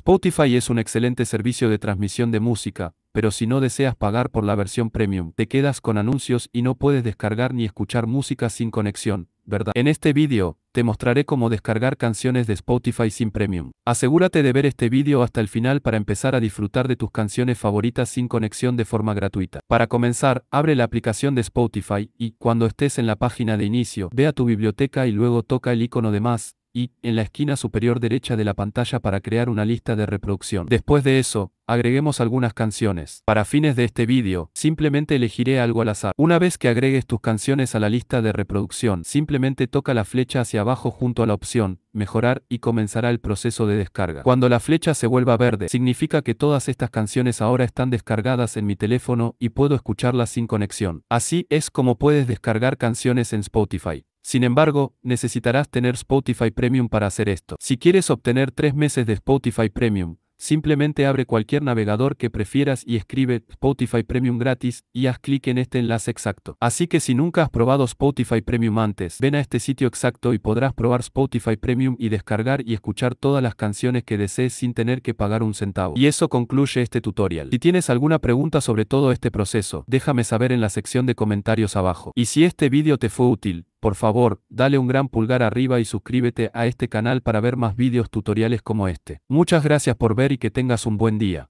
Spotify es un excelente servicio de transmisión de música, pero si no deseas pagar por la versión premium, te quedas con anuncios y no puedes descargar ni escuchar música sin conexión, ¿verdad? En este vídeo, te mostraré cómo descargar canciones de Spotify sin premium. Asegúrate de ver este vídeo hasta el final para empezar a disfrutar de tus canciones favoritas sin conexión de forma gratuita. Para comenzar, abre la aplicación de Spotify y, cuando estés en la página de inicio, ve a tu biblioteca y luego toca el icono de más, y en la esquina superior derecha de la pantalla para crear una lista de reproducción. Después de eso, agreguemos algunas canciones. Para fines de este vídeo, simplemente elegiré algo al azar. Una vez que agregues tus canciones a la lista de reproducción, simplemente toca la flecha hacia abajo junto a la opción mejorar y comenzará el proceso de descarga. Cuando la flecha se vuelva verde, significa que todas estas canciones ahora están descargadas en mi teléfono y puedo escucharlas sin conexión. Así es como puedes descargar canciones en Spotify. Sin embargo, necesitarás tener Spotify Premium para hacer esto. Si quieres obtener 3 meses de Spotify Premium, simplemente abre cualquier navegador que prefieras y escribe Spotify Premium gratis y haz clic en este enlace exacto. Así que si nunca has probado Spotify Premium antes, ven a este sitio exacto y podrás probar Spotify Premium y descargar y escuchar todas las canciones que desees sin tener que pagar un centavo. Y eso concluye este tutorial. Si tienes alguna pregunta sobre todo este proceso, déjame saber en la sección de comentarios abajo. Y si este vídeo te fue útil, por favor, dale un gran pulgar arriba y suscríbete a este canal para ver más vídeos tutoriales como este. Muchas gracias por ver y que tengas un buen día.